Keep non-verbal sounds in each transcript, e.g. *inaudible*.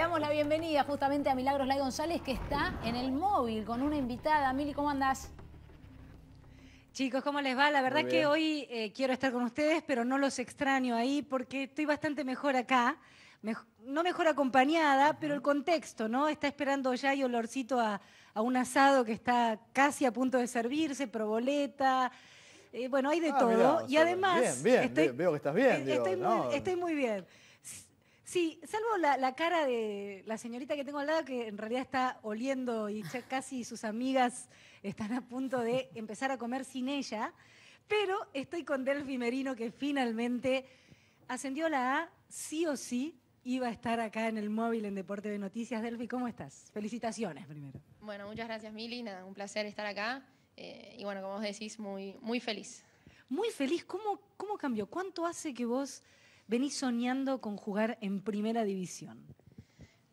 damos la bienvenida justamente a Milagros Lai González, que está en el móvil con una invitada. Mili, ¿cómo andás? Chicos, ¿cómo les va? La verdad que hoy eh, quiero estar con ustedes, pero no los extraño ahí porque estoy bastante mejor acá. no mejor acompañada, pero el contexto, ¿no? Está esperando ya y olorcito a, un asado que está casi a punto de servirse, proboleta. Eh, bueno, hay de ah, todo. y además. Bien, bien, veo que estás bien. Eh, estoy, estoy muy bien. Sí, salvo la, cara de la señorita que tengo al lado, que en realidad está oliendo y casi sus amigas están a punto de *laughs* empezar a comer sin ella. Pero estoy con Delphi Merino, que finalmente ascendió la A, sí o sí, iba a estar acá en el móvil en Deporte de Noticias. Delphi, ¿cómo estás? Felicitaciones primero. Bueno, muchas gracias, Mili. un placer estar acá. Eh, y bueno, como vos decís, muy, muy feliz. Muy feliz. ¿Cómo, ¿Cómo cambió? ¿Cuánto hace que vos venís soñando con jugar en primera división?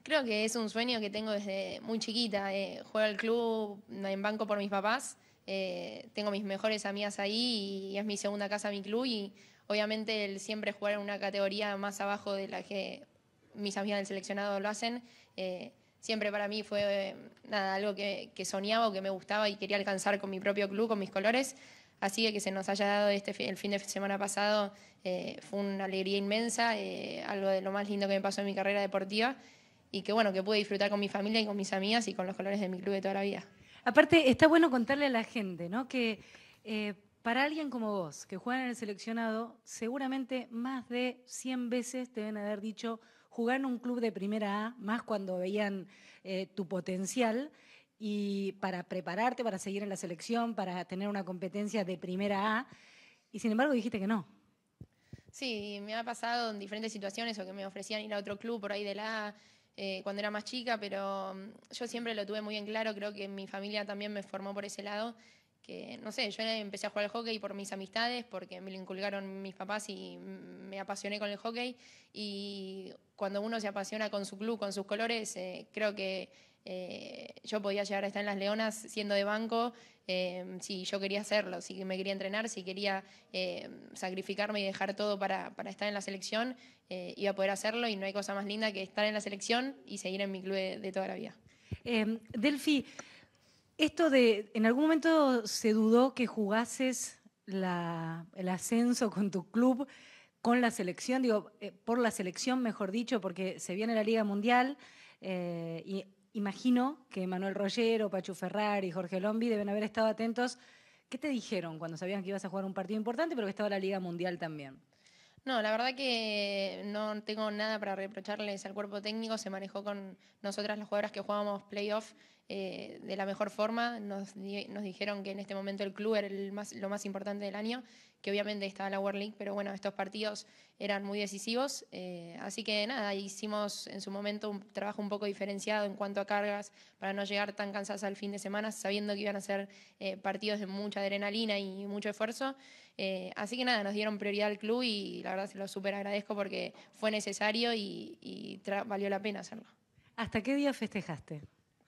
Creo que es un sueño que tengo desde muy chiquita. Eh, juego al club en banco por mis papás. Eh, tengo mis mejores amigas ahí y es mi segunda casa mi club. Y obviamente el siempre jugar en una categoría más abajo de la que mis amigas del seleccionado lo hacen, eh, siempre para mí fue eh, nada, algo que, que, soñaba o que me gustaba y quería alcanzar con mi propio club, con mis colores. Así que que se nos haya dado este el fin de semana pasado eh, fue una alegría inmensa, eh, algo de lo más lindo que me pasó en mi carrera deportiva y que bueno, que pude disfrutar con mi familia y con mis amigas y con los colores de mi club de toda la vida. Aparte, está bueno contarle a la gente, ¿no? Que eh, para alguien como vos, que juega en el seleccionado, seguramente más de 100 veces te deben haber dicho jugar en un club de primera A, más cuando veían tu potencial y para prepararte, para seguir en la selección, para tener una competencia de primera A, y sin embargo dijiste que no. Sí, me ha pasado en diferentes situaciones o que me ofrecían ir a otro club por ahí de la A eh, cuando era más chica, pero mm, yo siempre lo tuve muy en claro, creo que mi familia también me formó por ese lado, que no sé, yo empecé a jugar al hockey por mis amistades, porque me lo inculcaron mis papás y mm, me apasioné con el hockey, y cuando uno se apasiona con su club, con sus colores, eh, creo que eh, yo podía llegar a estar en las Leonas siendo de banco eh, si yo quería hacerlo, si me quería entrenar, si quería eh, sacrificarme y dejar todo para, estar en la selección, iba a poder hacerlo y no hay cosa más linda que estar en la selección y seguir en mi club de, toda la vida. Em, Delfi, esto de, en algún momento se dudó que jugases el ascenso con tu club, con la selección, digo, por la selección mejor dicho, porque se viene la Liga Mundial. y Imagino que Manuel Rollero, Pachu Ferrari, Jorge Lombi deben haber estado atentos. ¿Qué te dijeron cuando sabían que ibas a jugar un partido importante, pero que estaba la Liga Mundial también? No, la verdad que no tengo nada para reprocharles al cuerpo técnico. Se manejó con nosotras las jugadoras que jugábamos playoff eh, de la mejor forma. Nos, dijeron que en este momento el club era lo más importante del año, que obviamente estaba la World League, pero bueno, estos partidos eran muy decisivos. Eh, así que nada, hicimos en su momento un trabajo un poco diferenciado en cuanto a cargas para no llegar tan cansadas al fin de semana, sabiendo que iban a ser eh, partidos de mucha adrenalina y mucho esfuerzo. así que nada, nos dieron prioridad al club y la verdad se lo súper agradezco porque fue necesario y valió la pena hacerlo. ¿Hasta qué día festejaste?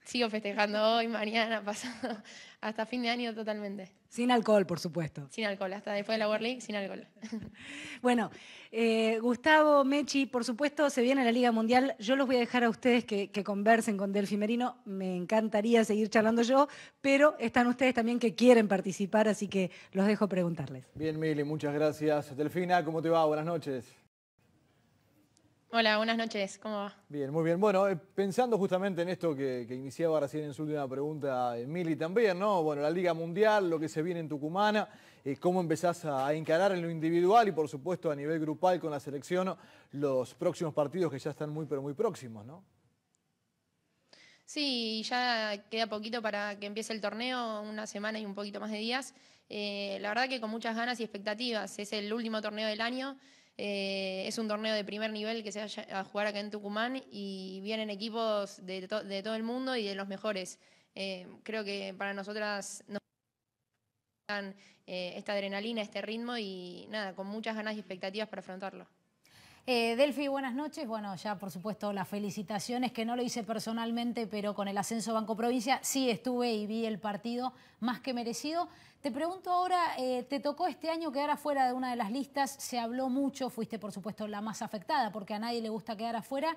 sigo festejando hoy, mañana, *laughs* pasado, hasta fin de año totalmente. Sin alcohol, por supuesto. Sin alcohol, hasta después de la World League, sin alcohol. *laughs* bueno, eh, Gustavo, Mechi, por supuesto, se viene la Liga Mundial. Yo los voy a dejar a ustedes que, que conversen con Delfi Merino. Me encantaría seguir charlando yo, pero están ustedes también que quieren participar, así que los dejo preguntarles. Bien, Mili, muchas gracias. Delfina, ¿cómo te va? Buenas noches. Hola, buenas noches, ¿cómo va? Bien, muy bien. Bueno, eh, pensando justamente en esto que, iniciaba recién en su última pregunta, Emily eh, también, ¿no? Bueno, la Liga Mundial, lo que se viene en Tucumana, eh, cómo empezás a, encarar en lo individual y por supuesto a nivel grupal con la selección los próximos partidos que ya están muy pero muy próximos, ¿no? Sí, ya queda poquito para que empiece el torneo, una semana y un poquito más de días. la verdad que con muchas ganas y expectativas, es el último torneo del año. Eh, es un torneo de primer nivel que se va a jugar acá en Tucumán y vienen equipos de, todo el mundo y de los mejores. Eh, creo que para nosotras nos dan eh, esta adrenalina, este ritmo y nada, con muchas ganas y expectativas para afrontarlo. Eh, Delfi, buenas noches. Bueno, ya por supuesto las felicitaciones, que no lo hice personalmente, pero con el ascenso Banco Provincia sí estuve y vi el partido más que merecido. Te pregunto ahora, eh, te tocó este año quedar afuera de una de las listas, se habló mucho, fuiste por supuesto la más afectada porque a nadie le gusta quedar afuera.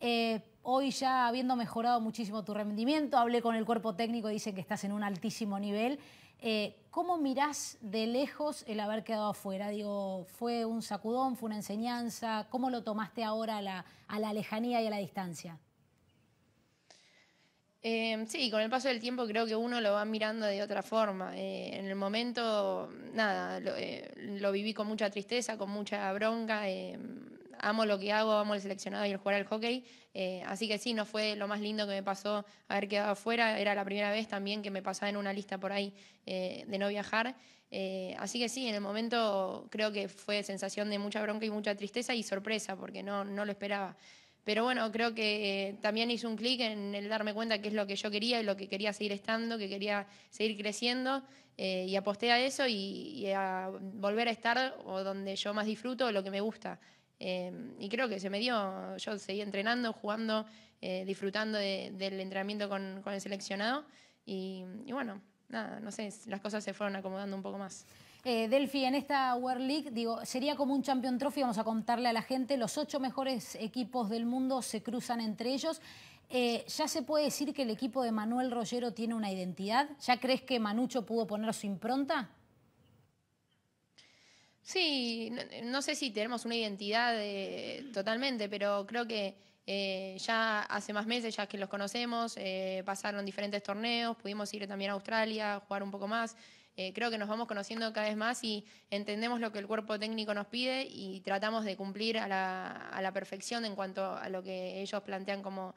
Eh, hoy ya habiendo mejorado muchísimo tu rendimiento, hablé con el cuerpo técnico, y dicen que estás en un altísimo nivel. Eh, ¿Cómo mirás de lejos el haber quedado afuera? Digo, ¿fue un sacudón, fue una enseñanza? ¿Cómo lo tomaste ahora a la, lejanía y a la distancia? Em, sí, con el paso del tiempo creo que uno lo va mirando de otra forma. Eh, en el momento, nada, lo, eh, lo, viví con mucha tristeza, con mucha bronca. Em, amo lo que hago, amo el seleccionado y el jugar al hockey. Eh, así que sí, no fue lo más lindo que me pasó haber quedado afuera. Era la primera vez también que me pasaba en una lista por ahí eh, de no viajar. Eh, así que sí, en el momento creo que fue sensación de mucha bronca y mucha tristeza y sorpresa, porque no, no lo esperaba. Pero bueno, creo que también hice un clic en el darme cuenta que es lo que yo quería y lo que quería seguir estando, que quería seguir creciendo y aposté a eso y, a volver a estar donde yo más disfruto, lo que me gusta. Em, y creo que se me dio, yo seguí entrenando, jugando, eh, disfrutando del entrenamiento con, el seleccionado y, bueno, nada, no sé, las cosas se fueron acomodando un poco más. Eh, Delphi, en esta World League, digo, sería como un Champion Trophy, vamos a contarle a la gente, los ocho mejores equipos del mundo se cruzan entre ellos. Eh, ¿Ya se puede decir que el equipo de Manuel Rollero tiene una identidad? ¿Ya crees que Manucho pudo poner su impronta? Sí, eh, no, sé si tenemos una identidad eh, totalmente, pero creo que eh, ya hace más meses, ya que los conocemos, pasaron diferentes torneos, pudimos ir también a Australia, jugar un poco más. creo que nos vamos conociendo cada vez más y entendemos lo que el cuerpo técnico nos pide y tratamos de cumplir a la, perfección en cuanto a lo que ellos plantean como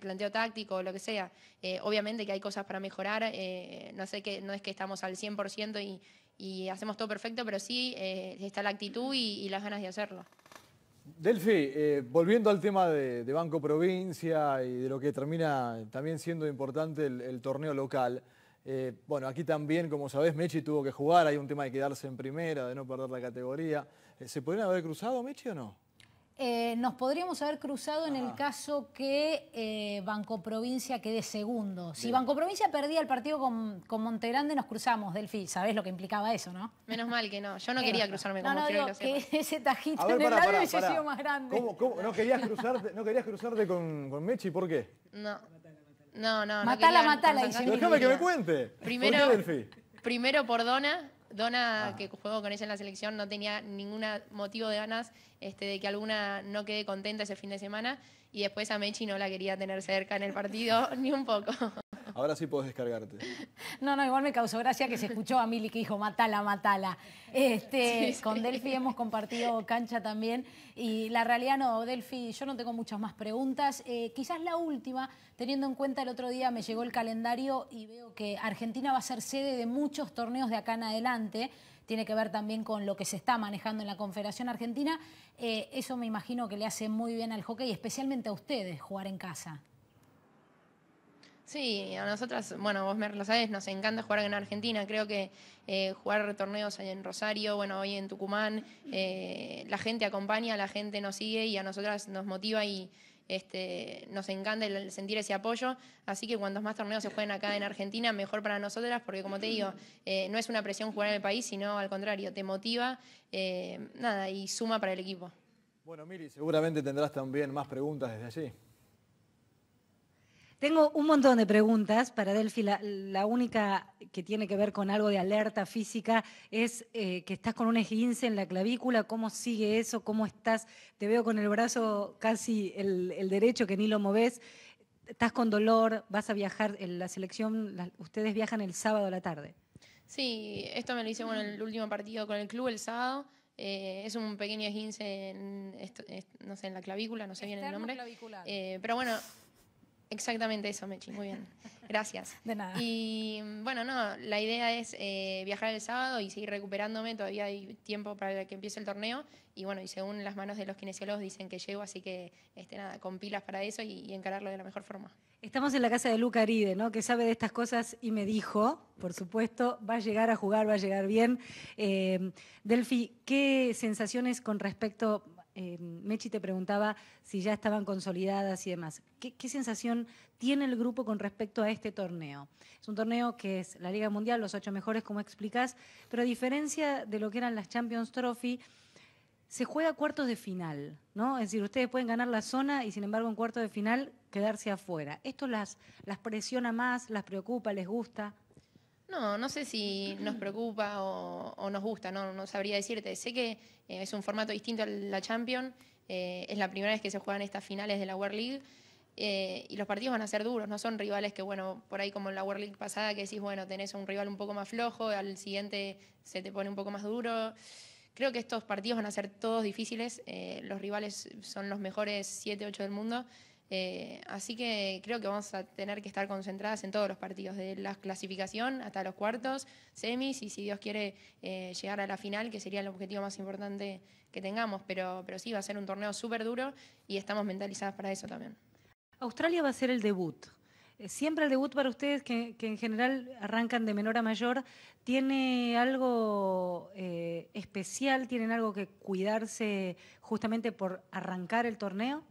planteo táctico o lo que sea. obviamente que hay cosas para mejorar, no, sé que, no es que estamos al 100% y, y hacemos todo perfecto, pero sí eh, está la actitud y, las ganas de hacerlo. Delfi, eh, volviendo al tema de, Banco Provincia y de lo que termina también siendo importante el, torneo local, eh, bueno, aquí también, como sabés, Mechi tuvo que jugar, hay un tema de quedarse en primera, de no perder la categoría. ¿Se podrían haber cruzado, Mechi, o no? Eh, nos podríamos haber cruzado en el caso que eh, Banco Provincia quede segundo. Si Banco Provincia perdía el partido con, con Montegrande, nos cruzamos, Delfi. Sabés lo que implicaba eso, ¿no? Menos mal que no. Yo no quería cruzarme con no, no, que *laughs* ese tajito en el lado hubiese sido más grande. ¿Cómo, cómo? no querías cruzarte, no querías cruzarte con, con Mechi? ¿Por qué? No. No, no. Matala, no matala. Déjame que me cuente. Primero, ¿Por qué, Delfi? primero por Dona Dona, ah. que juego con ella en la selección, no tenía ningún motivo de ganas este, de que alguna no quede contenta ese fin de semana. Y después a Mechi no la quería tener cerca en el partido, *laughs* ni un poco. Ahora sí podés descargarte. No, no, igual me causó gracia que se escuchó a Mili que dijo, matala, matala. Este, Con Delphi hemos compartido cancha también. Y la realidad no, Delphi, yo no tengo muchas más preguntas. Eh, quizás la última, teniendo en cuenta el otro día me llegó el calendario y veo que Argentina va a ser sede de muchos torneos de acá en adelante tiene que ver también con lo que se está manejando en la Confederación Argentina. Eh, eso me imagino que le hace muy bien al hockey, especialmente a ustedes, jugar en casa. Sí, a nosotras, bueno, vos me lo sabes, nos encanta jugar en Argentina. Creo que eh, jugar torneos en Rosario, bueno, hoy en Tucumán, eh, la gente acompaña, la gente nos sigue y a nosotras nos motiva y este, nos encanta el sentir ese apoyo. Así que cuantos más torneos se jueguen acá en Argentina, mejor para nosotras, porque como te digo, eh, no es una presión jugar en el país, sino al contrario, te motiva, nada, y suma para el equipo. Bueno, Miri, seguramente tendrás también más preguntas desde allí. Tengo un montón de preguntas para Delfi, La, única que tiene que ver con algo de alerta física es eh, que estás con un esguince en la clavícula. ¿Cómo sigue eso? ¿Cómo estás? Te veo con el brazo casi el, derecho que ni lo moves. ¿Estás con dolor? ¿Vas a viajar? En la selección, ustedes viajan el sábado a la tarde. Sí, esto me lo hice bueno, el último partido con el club el sábado. Eh, es un pequeño esguince en, no sé, en la clavícula, no sé bien el nombre. Eh, pero bueno, Exactamente eso, Mechi, muy bien. *laughs* Gracias. De nada. Y bueno, no, la idea es eh, viajar el sábado y seguir recuperándome, todavía hay tiempo para que empiece el torneo y bueno, y según las manos de los kinesiólogos dicen que llego, así que este, nada, con pilas para eso y, encararlo de la mejor forma. Estamos en la casa de Luca Aride, ¿no? que sabe de estas cosas y me dijo, por supuesto, va a llegar a jugar, va a llegar bien. Delfi, eh, Delphi, ¿qué sensaciones con respecto eh, Mechi te preguntaba si ya estaban consolidadas y demás. ¿Qué, sensación tiene el grupo con respecto a este torneo? Es un torneo que es la Liga Mundial, los ocho mejores, como explicás, pero a diferencia de lo que eran las Champions Trophy, se juega cuartos de final, ¿no? Es decir, ustedes pueden ganar la zona y sin embargo en cuartos de final quedarse afuera. ¿Esto las, las presiona más, las preocupa, les gusta? No, no sé si nos preocupa o, nos gusta, no, no sabría decirte. Sé que eh, es un formato distinto a la Champions, eh, es la primera vez que se juegan estas finales de la World League eh, y los partidos van a ser duros, no son rivales que, bueno, por ahí como en la World League pasada que decís, bueno, tenés un rival un poco más flojo, al siguiente se te pone un poco más duro. Creo que estos partidos van a ser todos difíciles, los rivales son los mejores 7-8 del mundo. Eh, así que creo que vamos a tener que estar concentradas en todos los partidos, de la clasificación hasta los cuartos, semis y si Dios quiere eh, llegar a la final, que sería el objetivo más importante que tengamos. Pero, pero sí, va a ser un torneo súper duro y estamos mentalizadas para eso también. Australia va a ser el debut. Eh, siempre el debut para ustedes, que, en general arrancan de menor a mayor, ¿tiene algo especial? ¿Tienen algo que cuidarse justamente por arrancar el torneo?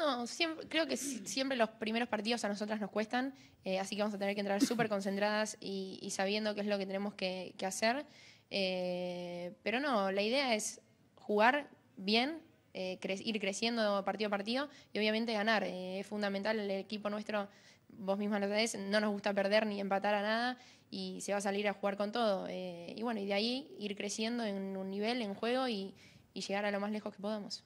No, siempre, creo que siempre los primeros partidos a nosotras nos cuestan, eh, así que vamos a tener que entrar súper concentradas y, sabiendo qué es lo que tenemos que, hacer. Eh, pero no, la idea es jugar bien, eh, ir creciendo partido a partido y obviamente ganar. es fundamental el equipo nuestro, vos misma lo sabés, no nos gusta perder ni empatar a nada y se va a salir a jugar con todo. y bueno, y de ahí ir creciendo en un nivel, en juego y llegar a lo más lejos que podamos.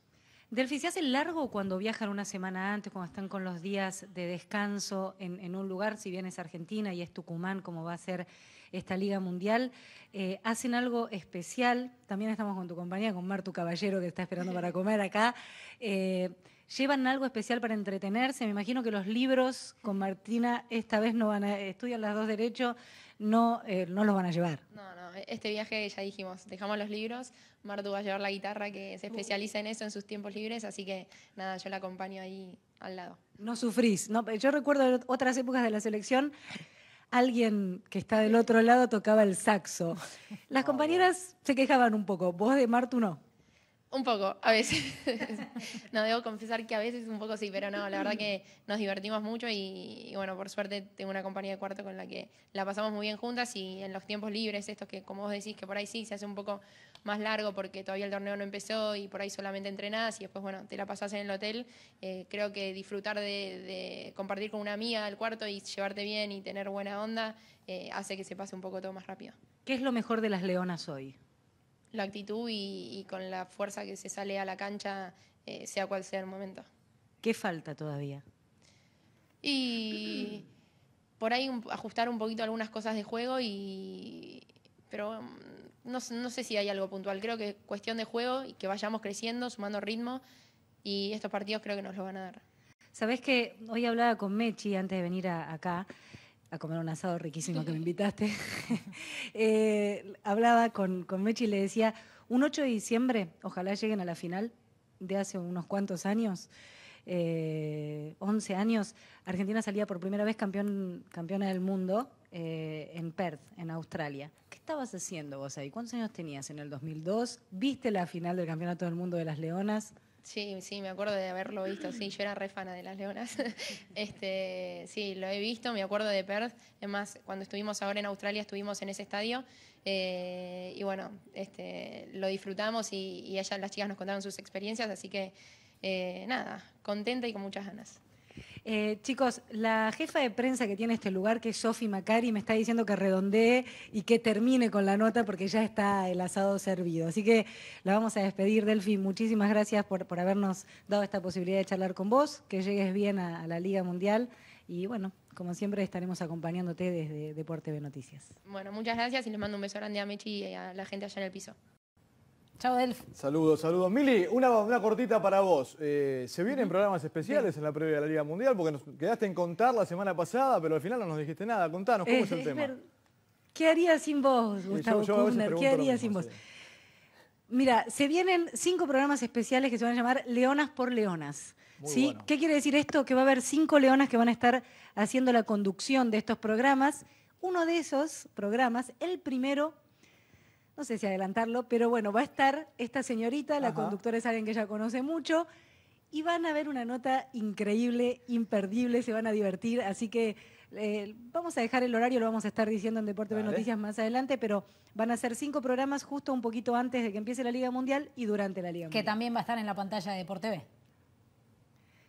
Delfi, ¿se hace largo cuando viajan una semana antes, cuando están con los días de descanso en, un lugar, si bien es Argentina y es Tucumán, como va a ser esta Liga Mundial? Eh, ¿Hacen algo especial? También estamos con tu compañía, con Martu Caballero, que está esperando para *laughs* comer acá. Eh, ¿Llevan algo especial para entretenerse? Me imagino que los libros con Martina esta vez no van a... estudiar las dos derechos no, eh, no los van a llevar. No, no, e-, este viaje ya dijimos, dejamos los libros, Martu va a llevar la guitarra que se especializa en eso en sus tiempos libres, así que nada, yo la acompaño ahí al lado. No sufrís, no, yo recuerdo otras épocas de la selección alguien que está del otro lado tocaba el saxo. *laughs* Las compañeras se quejaban un poco, vos de Martu no. Un poco, a veces. *laughs* no, debo confesar que a veces un poco sí, pero no, la verdad que nos divertimos mucho y, bueno, por suerte tengo una compañía de cuarto con la que la pasamos muy bien juntas y en los tiempos libres, estos que como vos decís, que por ahí sí se hace un poco más largo porque todavía el torneo no empezó y por ahí solamente entrenás y después, bueno, te la pasás en el hotel. Eh, creo que disfrutar de, compartir con una amiga el cuarto y llevarte bien y tener buena onda eh, hace que se pase un poco todo más rápido. ¿Qué es lo mejor de las leonas hoy? la actitud y, con la fuerza que se sale a la cancha, eh, sea cual sea el momento. ¿Qué falta todavía? Y por ahí ajustar un poquito algunas cosas de juego y... Pero mm, no, sé si hay algo puntual. Creo que es cuestión de juego y que vayamos creciendo, sumando ritmo y estos partidos creo que nos lo van a dar. Sabés que hoy hablaba con Mechi antes de venir acá a comer un asado riquísimo que me *laughs* invitaste, *laughs* eh, hablaba con, Mechi y le decía, un 8 de diciembre, ojalá lleguen a la final de hace unos cuantos años, 11 eh, años, Argentina salía por primera vez campeón, campeona del mundo eh, en Perth, en Australia. ¿Qué estabas haciendo vos ahí? ¿Cuántos años tenías en el 2002? ¿Viste la final del Campeonato del Mundo de las Leonas? Sí, sí, me acuerdo de haberlo visto, sí, yo era re fana de las leonas. *laughs* este, sí, lo he visto, me acuerdo de Perth. Es más, cuando estuvimos ahora en Australia, estuvimos en ese estadio eh, y bueno, este, lo disfrutamos y, y las chicas nos contaron sus experiencias, así que eh, nada, contenta y con muchas ganas. Eh, chicos, la jefa de prensa que tiene este lugar, que es Sofi Macari, me está diciendo que redondee y que termine con la nota porque ya está el asado servido. Así que la vamos a despedir, Delfi. Muchísimas gracias por, habernos dado esta posibilidad de charlar con vos, que llegues bien a, la Liga Mundial y bueno, como siempre estaremos acompañándote desde Deporte de Noticias. Bueno, muchas gracias y les mando un beso grande a Mechi y a la gente allá en el piso. Chau, Delf. Saludos, saludos. Mili, una, cortita para vos. Eh, se vienen programas especiales en la previa de la Liga Mundial porque nos quedaste en contar la semana pasada, pero al final no nos dijiste nada. Contanos, ¿cómo eh, es el tema? ¿Qué haría sin vos, Gustavo ¿Qué haría sin vos? Mira, se vienen cinco programas especiales que se van a llamar Leonas por Leonas. ¿sí? ¿Qué quiere decir esto? Que va a haber cinco leonas que van a estar haciendo la conducción de estos programas. Uno de esos programas, el primero, no sé si adelantarlo, pero bueno, va a estar esta señorita, la conductora es alguien que ya conoce mucho, y van a ver una nota increíble, imperdible, se van a divertir, así que eh, vamos a dejar el horario, lo vamos a estar diciendo en Deporte de Noticias más adelante, pero van a ser cinco programas justo un poquito antes de que empiece la Liga Mundial y durante la Liga Mundial. Que también va a estar en la pantalla de Deporte B.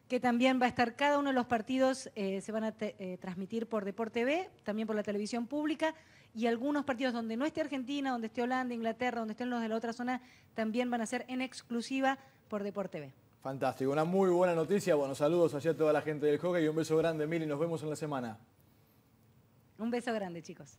Que también va a estar cada uno de los partidos, eh, se van a eh, transmitir por Deporte B, también por la televisión pública y algunos partidos donde no esté Argentina, donde esté Holanda, Inglaterra, donde estén los de la otra zona, también van a ser en exclusiva por Deporte B. Fantástico, una muy buena noticia. Bueno, saludos hacia toda la gente del hockey y un beso grande, Mili. Nos vemos en la semana. Un beso grande, chicos.